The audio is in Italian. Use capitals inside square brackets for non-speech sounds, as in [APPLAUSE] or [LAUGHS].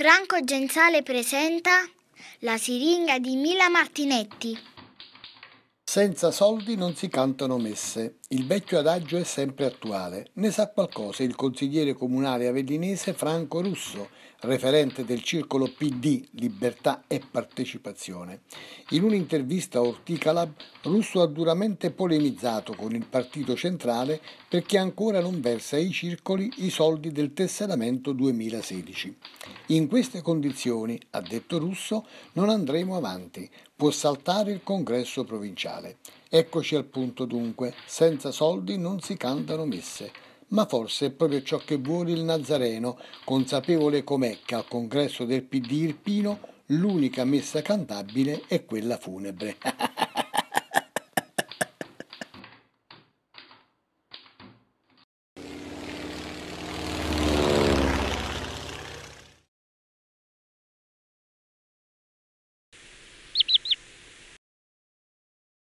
Franco Genzale presenta La siringa di Mila Martinetti. Senza soldi non si cantano messe. Il vecchio adagio è sempre attuale. Ne sa qualcosa il consigliere comunale avellinese Franco Russo, referente del circolo PD Libertà e Partecipazione. In un'intervista a Orticalab, Russo ha duramente polemizzato con il partito centrale perché ancora non versa ai circoli i soldi del tesseramento 2016. In queste condizioni, ha detto Russo, non andremo avanti. Può saltare il congresso provinciale. Eccoci al punto dunque, senza senza soldi non si cantano messe. Ma forse è proprio ciò che vuole il Nazareno, consapevole com'è che al congresso del PD Irpino l'unica messa cantabile è quella funebre. [LAUGHS]